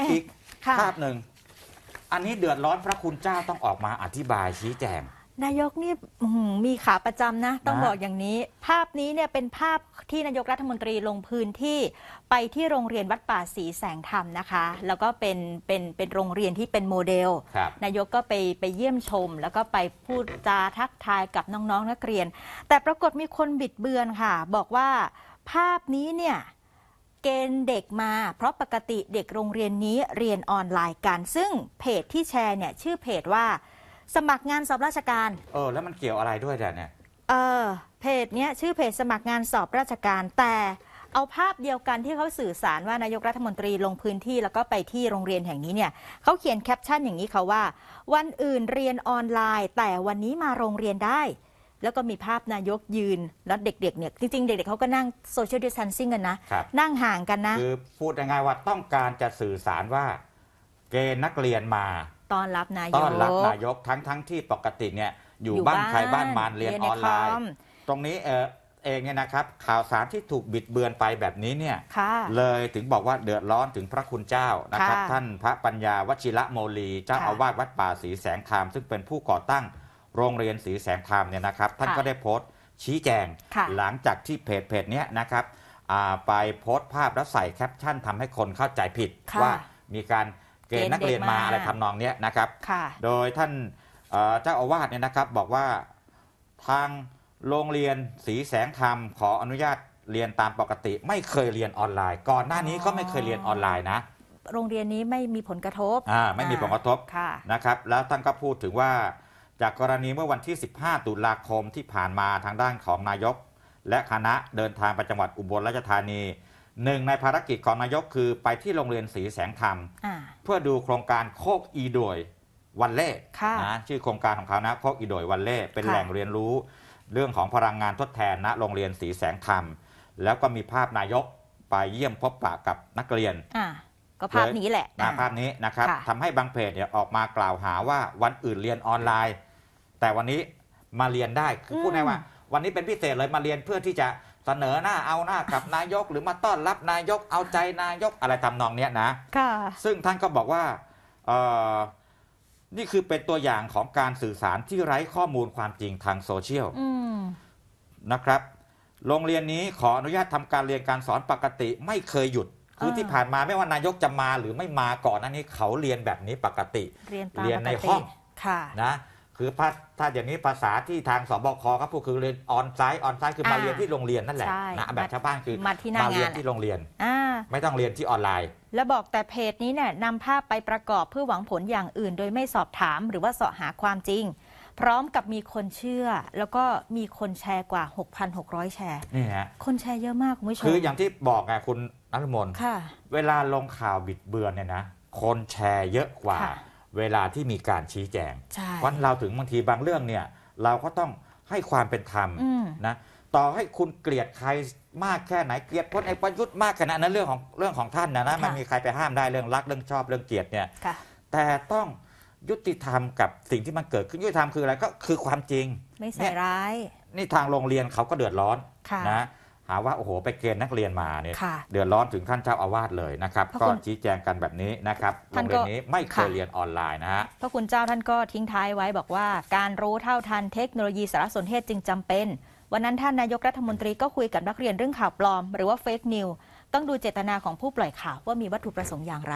อีกภาพหนึ่งอันนี้เดือดร้อนพระคุณเจ้าต้องออกมาอธิบายชี้แจง นายกนี่มีขาประจำนะ ต้องบอกอย่างนี้ ภาพนี้เนี่ยเป็นภาพที่นายกรัฐมนตรีลงพื้นที่ไปที่โรงเรียนวัดป่าศรีแสงธรรมนะคะ แล้วก็เป็นเป็นเป็นโรงเรียนที่เป็นโมเดล นายกก็ไปไปเยี่ยมชม แล้วก็ไปพูดจาทักทายกับน้องๆนักเรียน แต่ปรากฏมีคนบิดเบือนค่ะ บอกว่าภาพนี้เนี่ยเกณฑ์เด็กมาเพราะปกติเด็กโรงเรียนนี้เรียนออนไลน์กัน ซึ่งเพจที่แชร์เนี่ยชื่อเพจว่า สมัครงานสอบราชการเออแล้วมันเกี่ยวอะไรด้วยเนี่ยเออเพจเนี้ยชื่อเพจสมัครงานสอบราชการ แต่เอาภาพเดียวกันที่เขาสื่อสารว่านายกรัฐมนตรีลงพื้นที่แล้วก็ไปที่โรงเรียนแห่งนี้เนี่ยเขาเขียนแคปชั่นอย่างนี้เขาว่าวันอื่นเรียนออนไลน์ แต่วันนี้มาโรงเรียนได้แล้วก็มีภาพนายกยืนแล้วเด็กๆ เนี่ยจริงๆเด็กๆเขาก็นั่งโซเชียลดิสันซิ่งกันนะนั่งห่างกันนะ คือ พูดง่ายๆว่าต้องการจะสื่อสารว่าเกณฑ์นักเรียนมา ตอนรับนายกต้อนรับนายกทั้งทั้งๆ ที่ปกติเนี่ย อยู่บ้านใครบ้านมันเรียนออนไลน์ ตรงนี้เออเองเนี่ยนะครับ ข่าวสารที่ถูกบิดเบือนไปแบบนี้เนี่ยเลยถึงบอกว่าเดือดร้อนถึงพระคุณเจ้านะครับ ท่านพระปัญญาวชิระโมลีเจ้าอาวาสวัดป่าศรีแสงคามซึ่งเป็นผู้ก่อตั้งโรงเรียนสีแสงธรรมเนี่ยนะครับ ท่านก็ได้โพสต์ชี้แจงหลังจากที่เพจเพจนี้นะครับไปโพสต์ภาพแล้วใส่แคปชั่นทำให้คนเข้าใจผิด ว่ามีการเกณฑ์นักเรียนมาอะไรทำนองนี้นะครับ โดยท่านเจ้าอาวาสเนี่ยนะครับบอกว่าทางโรงเรียนสีแสงธรรมขออนุญาตเรียนตามปกติ ไม่เคยเรียนออนไลน์ก่อนหน้านี้ก็ไม่เคยเรียนออนไลน์นะ โรงเรียนนี้ไม่มีผลกระทบอ่าไม่มีผลกระทบนะครับแล้วท่านก็พูดถึงว่าจากกรณีเมื่อวันที่ 15 ตุลาคมที่ผ่านมาทางด้านของนายก และคณะเดินทางไปจังหวัดอุบลราชธานีหนึ่งในภารกิจของนายกคือไปที่โรงเรียนสีแสงธรรมเพื่อดูโครงการโคกอีดวยวันเล่นะชื่อโครงการของเขานะโคกอีดวยวันเล่เป็นแหล่งเรียนรู้ เรื่องของพลังงานทดแทนณโรงเรียนสีแสงธรรมแล้วก็มีภาพนายกไปเยี่ยมพบปะกับนักเรียนก็ภาพนี้แหละภาพนี้นะครับทำให้บางเพจเนี่ยออกมากล่าวหาว่าวันอื่นเรียนออนไลน์แต่วันนี้มาเรียนได้คือพูดง่ายว่า วันนี้เป็นพิเศษเลยมาเรียนเพื่อที่จะเสนอหน้าเอาหน้ากับนายกหรือมาต้อนรับนายกเอาใจ นายกอะไรทำนองเนี้ยนะซึ่งท่านก็บอกว่านี่คือเป็นตัวอย่างของการสื่อสารที่ไร้ข้อมูลความจริงทางโซเชียลนะครับ โรงเรียนนี้ขออนุญาตทำการเรียนการสอนปกติ ไม่เคยหยุดคือที่ผ่านมาไม่ว่านายกจะมา หรือไม่มาก่อนนั้นนี้เขาเรียนแบบนี้ปกติ เรียนในห้องนะคือถ้าถ้าอย่างนี้ภาษาที่ทางสบคครับพูดคือเรียนออนไซต์ออนไซต์คือมาเรียนที่โรงเรียนนั่นแหละนะแบบชาวบ้านคือมาที่หน้างานเรียนที่โรงเรียนไม่ต้องเรียนที่ออนไลน์ แล้วบอกแต่เพจนี้เนี่ยนำภาพไปประกอบเพื่อหวังผลอย่างอื่น โดยไม่สอบถามหรือว่าเสาะหาความจริง พร้อมกับมีคนเชื่อ แล้วก็มีคนแชร์กว่า 6,600 แชร์นี่ฮะคนแชร์เยอะมากคุณผู้ชมคืออย่างที่บอกไงคุณนัทมนเวลาลงข่าวบิดเบือนเนี่ยนะคนแชร์เยอะกว่าเวลาที่มีการชี้แจงเพราะเราถึงบางทีบางเรื่องเนี่ย เราก็ต้องให้ความเป็นธรรมนะต่อให้คุณเกลียดใครมากแค่ไหนเกลียดพลเอกประยุทธ์มากขนาดนั้นเรื่องของเรื่องของท่านนะนะมันมีใครไปห้ามได้เรื่องรักเรื่องชอบเรื่องเกลียดเนี่ยแต่ต้องยุติธรรมกับสิ่งที่มันเกิดขึ้นยุติธรรมคืออะไรก็คือความจริงไม่ใส่ร้าย นี่ทางโรงเรียนเขาก็เดือดร้อนนะหาว่าโอ้โหไปเกณฑ์นักเรียนมาเนี่ยเดือดร้อนถึงขั้นเจ้าอาวาสเลยนะครับ ก็ชี้แจงกันแบบนี้นะครับโรท่านงเรียนนี้ไม่เคยเรียนออนไลน์นะฮะพระคุณเจ้าท่านก็ทิ้งท้ายไว้บอกว่า การรู้เท่าทันเทคโนโลยีสารสนเทศจึงจำเป็น วันนั้นท่านนายกรัฐมนตรีก็คุยกับนักเรียนเรื่องข่าวปลอมหรือว่าเฟกนิวต้องดูเจตนาของผู้ปล่อยข่าวว่ามีวัตถุประสงค์อย่างไร